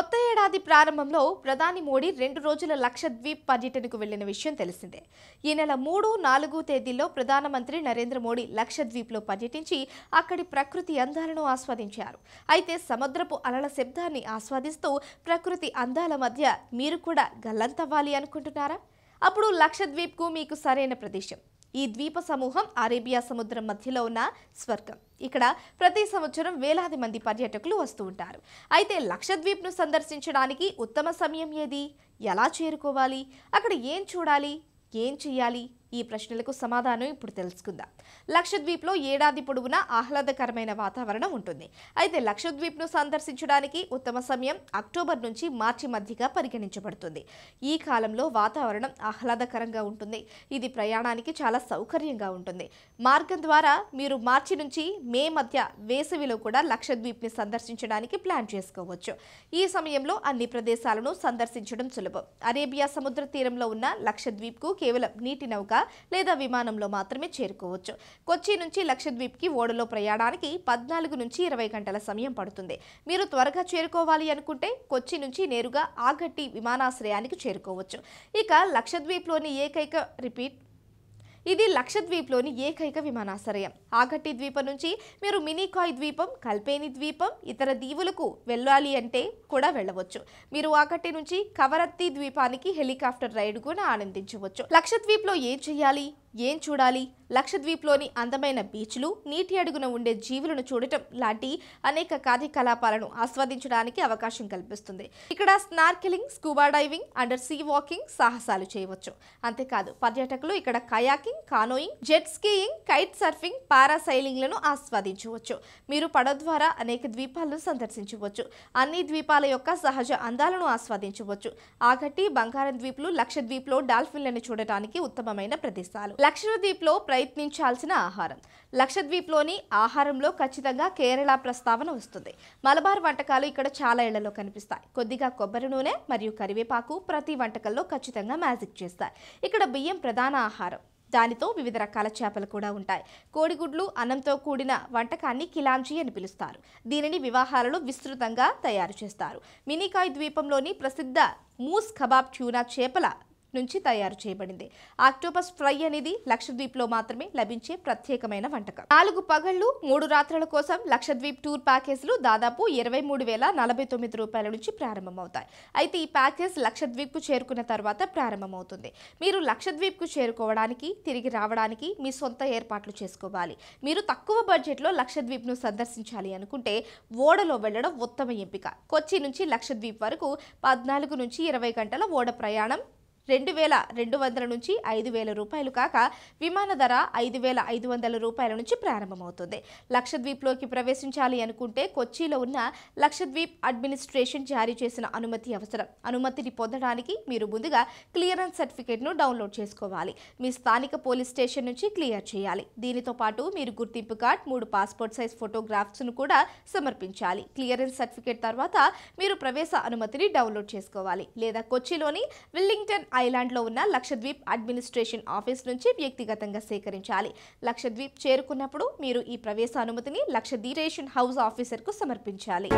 కొత్త ఏడాది ప్రారంభంలో ప్రధాని మోడీ రెండు రోజుల లక్షద్వీప్ పర్యటనకు వెళ్లిన విషయం తెలిసిందే ఈ నెల మూడు నాలుగు తేదీల్లో ప్రధానమంత్రి నరేంద్ర మోడీ లక్షద్వీప్లో పర్యటించి అక్కడి ప్రకృతి అందాలను ఆస్వాదించారు అయితే సముద్రపు అలల శబ్దాన్ని ఆస్వాదిస్తూ ప్రకృతి అందాల మధ్య మీరు కూడా గల్లంతవ్వాలి అనుకుంటున్నారా అప్పుడు లక్షద్వీప్కు మీకు సరైన ప్రదేశం ఈ ద్వీప సమూహం అరేబియా సముద్రం మధ్యలో ఉన్న స్వర్గం ఇక్కడ ప్రతి సంవత్సరం వేలాది మంది పర్యాటకులు వస్తూ ఉంటారు అయితే లక్షద్వీప్ను సందర్శించడానికి ఉత్తమ సమయం ఏది ఎలా చేరుకోవాలి అక్కడ ఏం చూడాలి ఏం చేయాలి ఈ ప్రశ్నలకు సమాధానం ఇప్పుడు తెలుసుకుందాం లక్షద్వీప్లో ఏడాది పొడవునా ఆహ్లాదకరమైన వాతావరణం ఉంటుంది అయితే లక్షద్వీప్ను సందర్శించడానికి ఉత్తమ సమయం అక్టోబర్ నుంచి మార్చి మధ్యగా పరిగణించబడుతుంది ఈ కాలంలో వాతావరణం ఆహ్లాదకరంగా ఉంటుంది ఇది ప్రయాణానికి చాలా సౌకర్యంగా ఉంటుంది మార్గం ద్వారా మీరు మార్చి నుంచి మే మధ్య వేసవిలో కూడా లక్షద్వీప్ని సందర్శించడానికి ప్లాన్ చేసుకోవచ్చు ఈ సమయంలో అన్ని ప్రదేశాలను సందర్శించడం సులభం అరేబియా సముద్ర తీరంలో ఉన్న లక్షద్వీప్కు కేవలం నీటి నౌక లేదా విమానంలో మాత్రమే చేరుకోవచ్చు కొచ్చి నుంచి లక్షద్వీప్కి ఓడలో ప్రయాణానికి పద్నాలుగు నుంచి ఇరవై గంటల సమయం పడుతుంది మీరు త్వరగా చేరుకోవాలి అనుకుంటే కొచ్చి నుంచి నేరుగా ఆగట్టి విమానాశ్రయానికి చేరుకోవచ్చు ఇక లక్షద్వీప్లోని ఏకైక రిపీట్ ఇది లక్షద్వీప్లోని ఏకైక విమానాశ్రయం ఆకట్టి ద్వీపం నుంచి మీరు మినీకాయ్ ద్వీపం కల్పేని ద్వీపం ఇతర దీవులకు వెళ్ళాలి అంటే కూడా వెళ్ళవచ్చు మీరు ఆకట్టి నుంచి కవరత్తి ద్వీపానికి హెలికాప్టర్ రైడ్ కూడా ఆనందించవచ్చు లక్షద్వీప్లో ఏం చేయాలి ఏం చూడాలి లక్షద్వీప్లోని అందమైన బీచ్లు నీటి అడుగున ఉండే జీవులను చూడటం లాంటి అనేక కార్యకలాపాలను ఆస్వాదించడానికి అవకాశం కల్పిస్తుంది ఇక్కడ snorkelling scuba diving under sea walking సాహసాలు చేయవచ్చు అంతేకాదు పర్యాటకులు ఇక్కడ kayaking canoeing jet skiing kite surfing పారాసైలింగ్లను ఆస్వాదించవచ్చు మీరు పడవ ద్వారా అనేక ద్వీపాలను సందర్శించవచ్చు అన్ని ద్వీపాల యొక్క సహజ అందాలను ఆస్వాదించవచ్చు ఆగట్టి బంగారం ద్వీపులు లక్షద్వీప్లో డాల్ఫిన్లను చూడటానికి ఉత్తమమైన ప్రదేశాలు లక్షద్వీప్లో ప్రయత్నించాల్సిన ఆహారం లక్షద్వీప్లోని ఆహారంలో ఖచ్చితంగా కేరళ ప్రస్తావన వస్తుంది మలబార్ వంటకాలు ఇక్కడ చాలా ఇళ్లలో కనిపిస్తాయి కొద్దిగా కొబ్బరి నూనె మరియు కరివేపాకు ప్రతి వంటకంలో ఖచ్చితంగా మ్యాజిక్ చేస్తాయి ఇక్కడ బియ్యం ప్రధాన ఆహారం దానితో వివిధ రకాల చేపలు కూడా ఉంటాయి కోడిగుడ్లు అన్నంతో కూడిన వంటకాన్ని కిలాంచి అని పిలుస్తారు దీనిని వివాహాలలో విస్తృతంగా తయారు చేస్తారు మినీకాయ్ ద్వీపంలోని ప్రసిద్ధ మూస్ కబాబ్ ట్యూనా చేపల నుంచి తయారు చేయబడింది ఆక్టోపస్ ఫ్రై అనేది లక్షద్వీప్లో మాత్రమే లభించే ప్రత్యేకమైన వంటకం నాలుగు పగళ్లు మూడు రాత్రుల కోసం లక్షద్వీప్ టూర్ ప్యాకేజీలు దాదాపు ఇరవై మూడు వేల నలభై తొమ్మిది రూపాయల నుంచి ప్రారంభమవుతాయి అయితే ఈ ప్యాకేజ్ లక్షద్వీప్కు చేరుకున్న తర్వాత ప్రారంభమవుతుంది మీరు లక్షద్వీప్కు చేరుకోవడానికి తిరిగి రావడానికి మీ సొంత ఏర్పాట్లు చేసుకోవాలి మీరు తక్కువ బడ్జెట్లో లక్షద్వీప్ను సందర్శించాలి అనుకుంటే ఓడలో వెళ్ళడం ఉత్తమ ఎంపిక కొచ్చి నుంచి లక్షద్వీప్ వరకు పద్నాలుగు నుంచి ఇరవై గంటల ఓడ ప్రయాణం రెండు వేల రెండు వందల నుంచి ఐదు వేల రూపాయలు కాక విమాన ధర ఐదు వేల ఐదు వందల రూపాయల నుంచి ప్రారంభమవుతుంది లక్షద్వీప్లోకి ప్రవేశించాలి అనుకుంటే కొచ్చిలో ఉన్న లక్షద్వీప్ అడ్మినిస్ట్రేషన్ జారీ చేసిన అనుమతి అవసరం అనుమతిని పొందడానికి మీరు ముందుగా క్లియరెన్స్ సర్టిఫికేట్ను డౌన్లోడ్ చేసుకోవాలి మీ స్థానిక పోలీస్ స్టేషన్ నుంచి క్లియర్ చేయాలి దీనితో పాటు మీరు గుర్తింపు కార్డ్ మూడు పాస్పోర్ట్ సైజ్ ఫోటోగ్రాఫ్స్ను కూడా సమర్పించాలి క్లియరెన్స్ సర్టిఫికేట్ తర్వాత మీరు ప్రవేశ అనుమతిని డౌన్లోడ్ చేసుకోవాలి లేదా కొచ్చిలోని విల్లింగ్టన్ ఐలాండ్లో ఉన్న లక్షద్వీప్ అడ్మినిస్ట్రేషన్ ఆఫీస్ నుంచి వ్యక్తిగతంగా సేకరించాలి లక్షద్వీప్ చేరుకున్నప్పుడు మీరు ఈ ప్రవేశ అనుమతిని లక్షద్వీరేషన్ హౌస్ ఆఫీసర్కు సమర్పించాలి